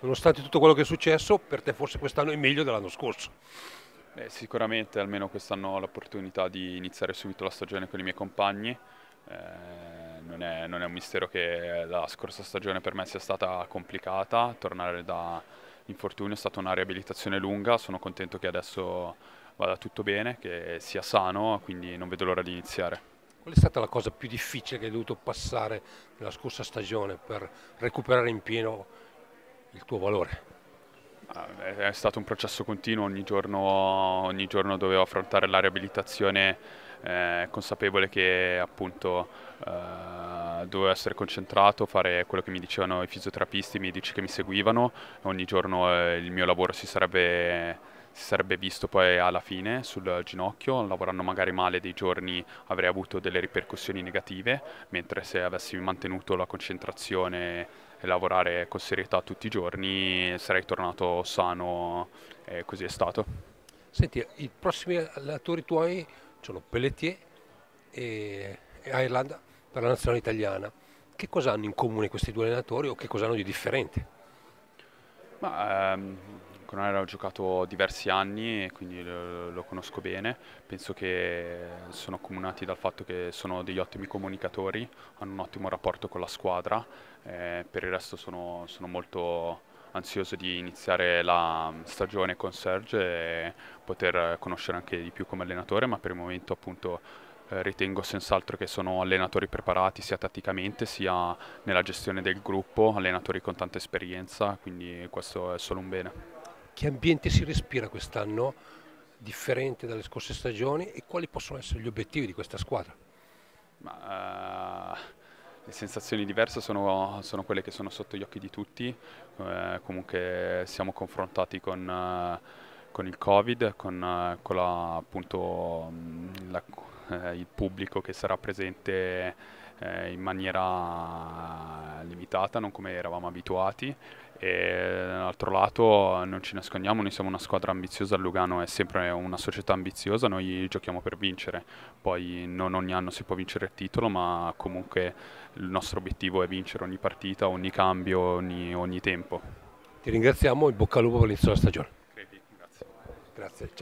nonostante tutto quello che è successo, per te forse quest'anno è meglio dell'anno scorso. Beh, sicuramente, almeno quest'anno ho l'opportunità di iniziare subito la stagione con i miei compagni. Eh, non, è, non, è, un mistero che la scorsa stagione per me sia stata complicata, tornare da infortunio è stata una riabilitazione lunga, sono contento che adesso vada tutto bene, che sia sano, quindi non vedo l'ora di iniziare. Qual è stata la cosa più difficile che hai dovuto passare nella scorsa stagione per recuperare in pieno il tuo valore? Ah, è stato un processo continuo, ogni giorno, ogni giorno dovevo affrontare la riabilitazione eh, consapevole che appunto eh, dovevo essere concentrato, fare quello che mi dicevano i fisioterapisti, i medici che mi seguivano, ogni giorno eh, il mio lavoro si sarebbe, si sarebbe visto poi alla fine sul ginocchio, lavorando magari male dei giorni avrei avuto delle ripercussioni negative, mentre se avessi mantenuto la concentrazione e lavorare con serietà tutti i giorni sarei tornato sano e così è stato. Senti, i prossimi allenatori tuoi sono Pelletier e, e Ireland per la nazionale italiana. Che cosa hanno in comune questi due allenatori o che cosa hanno di differente? Ma, ehm, con Coronare ho giocato diversi anni e quindi lo, lo, conosco bene, penso che sono accomunati dal fatto che sono degli ottimi comunicatori, hanno un ottimo rapporto con la squadra, eh, per il resto sono, sono, molto ansioso di iniziare la stagione con Serge e poter conoscere anche di più come allenatore, ma per il momento appunto eh, ritengo senz'altro che sono allenatori preparati sia tatticamente sia nella gestione del gruppo, allenatori con tanta esperienza, quindi questo è solo un bene che ambiente si respira quest'anno differente dalle scorse stagioni e quali possono essere gli obiettivi di questa squadra? Ma, uh, le sensazioni diverse sono, sono, quelle che sono sotto gli occhi di tutti, uh, comunque siamo confrontati con... Uh, con il Covid, con, con la, appunto, mm, la, eh, il pubblico che sarà presente eh, in maniera limitata, non come eravamo abituati. E dall'altro lato non ci nascondiamo, noi siamo una squadra ambiziosa, Lugano è sempre una società ambiziosa, noi giochiamo per vincere, poi non ogni anno si può vincere il titolo, ma comunque il nostro obiettivo è vincere ogni partita, ogni cambio, ogni, ogni tempo. Ti ringraziamo, in bocca al lupo per l'inizio della stagione. Crepi, grazie. Grazie. Ciao.